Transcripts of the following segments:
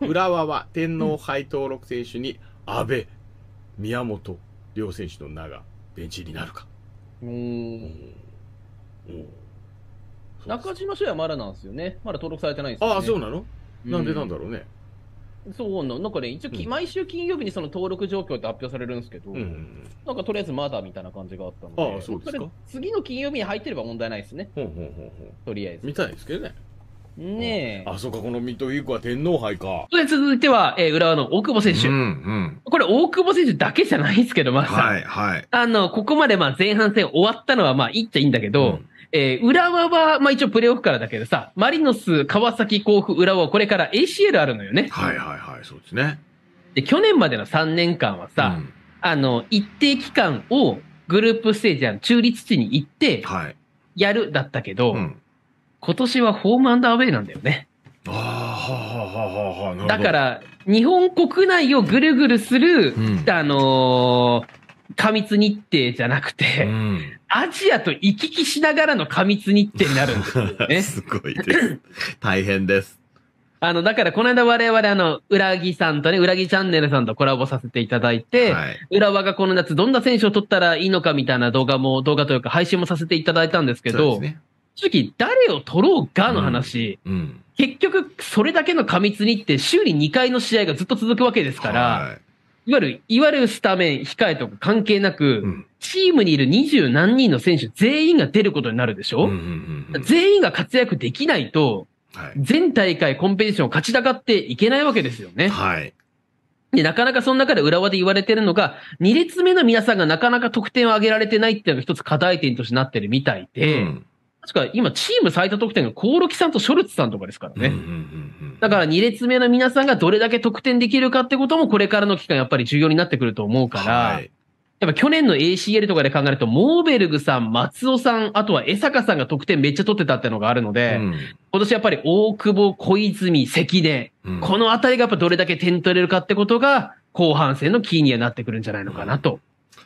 浦和は天皇杯登録選手に阿部、宮本両選手の名がベンチになるか。中島翔也はまだなんですよね。まだ登録されてないですよ、ね、ああ、そうなのなんでなんだろうね。うん、そうななんかね、一応、うん、毎週金曜日にその登録状況って発表されるんですけど、うん、なんかとりあえずまだみたいな感じがあったので、ああそうですか次の金曜日に入ってれば問題ないですね、ほうほうほうほうとりあえず。見たいですけどね。ねえ。あ、そっか、このミッドウィークは天皇杯か。それ続いては、えー、浦和の大久保選手。うんうん、これ、大久保選手だけじゃないですけど、まさ、あ、はいはい。あの、ここまでまあ前半戦終わったのは、まあ、いっちゃいいんだけど、うんえー、浦和は、まあ、一応プレーオフからだけどさ、マリノス、川崎、甲府、浦和、これから ACL あるのよね。はいはいはい、そうですね。で、去年までの3年間はさ、うん、あの、一定期間をグループステージや中立地に行って、はい。やるだったけど、はいうん今年はホームアンウェイなんだよね。あははははだから、日本国内をぐるぐるする、うん、あのー、過密日程じゃなくて、うん、アジアと行き来しながらの過密日程になるんですよね。すごいです。大変です。あの、だから、この間我々、あの、裏木さんとね、裏木チャンネルさんとコラボさせていただいて、はい、浦和がこの夏どんな選手を取ったらいいのかみたいな動画も、動画というか配信もさせていただいたんですけど、ね、正直、誰を取ろうがの話、うんうん、結局、それだけの過密にって、週に2回の試合がずっと続くわけですから、はい、いわゆる、いわゆるスタメン、控えとか関係なく、うん、チームにいる二十何人の選手全員が出ることになるでしょ、うんうんうん、全員が活躍できないと、はい、全大会コンペティションを勝ちたがっていけないわけですよね。はい。で、なかなかその中で浦和で言われてるのが、2列目の皆さんがなかなか得点を上げられてないっていうのが一つ課題点としてなってるみたいで、うん、確か今チーム最多得点がコオロキさんとショルツさんとかですからね。だから2列目の皆さんがどれだけ得点できるかってこともこれからの期間やっぱり重要になってくると思うから、はい、やっぱ去年の ACL とかで考えると、モーベルグさん、松尾さん、あとは江坂さんが得点めっちゃ取ってたってのがあるので、うん、今年やっぱり大久保、小泉、関根、うん、このあたりがやっぱどれだけ点取れるかってことが、後半戦のキーにはなってくるんじゃないのかなと。うん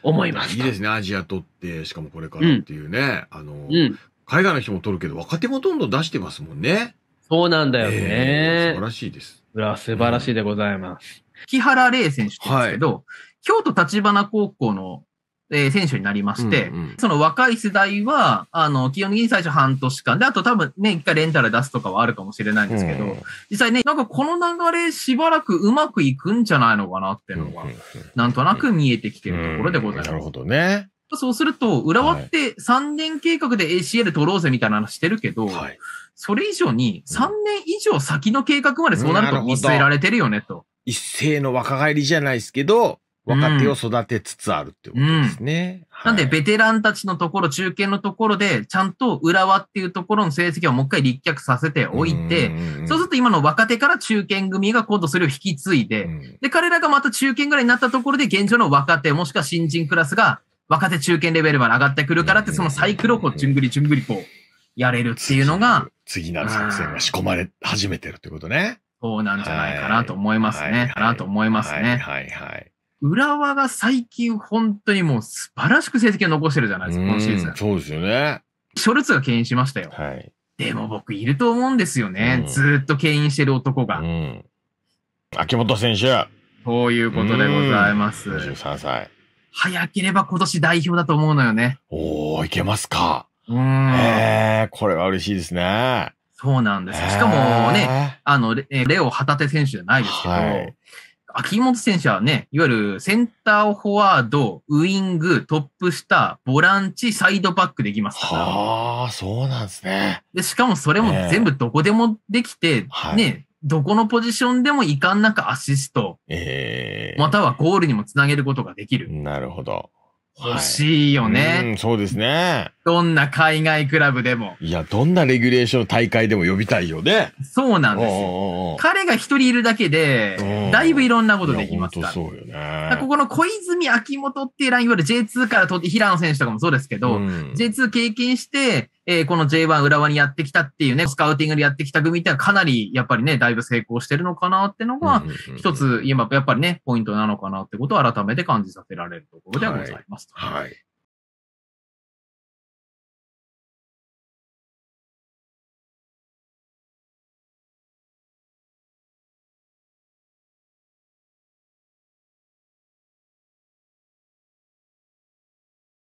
思います。いいですね、アジアとって、しかもこれからっていうね。うん、あの、うん、海外の人も取るけど、若手もどんどん出してますもんね。そうなんだよね。えー、素晴らしいです。うわ、素晴らしいでございます。うん、木原玲選手ですけど、はい、京都立花高校の、えー、選手になりまして、うんうん、その若い世代は、あの、基本的に最初半年間で、あと多分ね、一回レンタル出すとかはあるかもしれないんですけど、うん、実際ね、なんかこの流れしばらくうまくいくんじゃないのかなっていうのが、なんとなく見えてきてるところでございます。うん、なるほどね。そうすると、浦和って3年計画で ACL 取ろうぜみたいな話してるけど、はい、それ以上に3年以上先の計画までそうなると見据えられてるよねと。一斉の若返りじゃないですけど、若手を育てつつあるってことですね。なんで、ベテランたちのところ、中堅のところで、ちゃんと浦和っていうところの成績をもう一回立脚させておいて、そうすると今の若手から中堅組が今度それを引き継いで、で、彼らがまた中堅ぐらいになったところで、現状の若手もしくは新人クラスが若手中堅レベルまで上がってくるからって、そのサイクルをこう、じゅんぐりじゅんぐりこう、やれるっていうのが。次なる作戦が仕込まれ始めてるってことね。そうなんじゃないかなと思いますね。かなと思いますね。はいはい。浦和が最近本当にもう素晴らしく成績を残してるじゃないですか、今シーズン。そうですよね。ショルツが牽引しましたよ。はい。でも僕いると思うんですよね。ずっと牽引してる男が。うん。秋元選手。ということでございます。23歳。早ければ今年代表だと思うのよね。おー、いけますか。うん。えー、これは嬉しいですね。そうなんです。しかもね、あの、レレオ旗手選手じゃないですけど、はい、秋元選手はね、いわゆるセンターフォワード、ウイング、トップスター、ボランチ、サイドバックできますから。あ、そうなんですね。で、しかもそれも全部どこでもできて、ね、どこのポジションでもかんなくアシスト、えー、またはゴールにもつなげることができる。なるほど。欲しいよね、はい、そうですね。どんな海外クラブでも。いや、どんなレギュレーション大会でも呼びたいよね。そうなんですよ。彼が一人いるだけで、だいぶいろんなことできますから。そうよね。ここの小泉秋元っていうライン、いわゆる J2 から取って、平野選手とかもそうですけど、うん、J2 経験して、えー、この J1 浦和にやってきたっていうね、スカウティングでやってきた組ってのはかなりやっぱりね、だいぶ成功してるのかなってのが、一つ、今やっぱりね、ポイントなのかなってことを改めて感じさせられるところではございます。はい、はい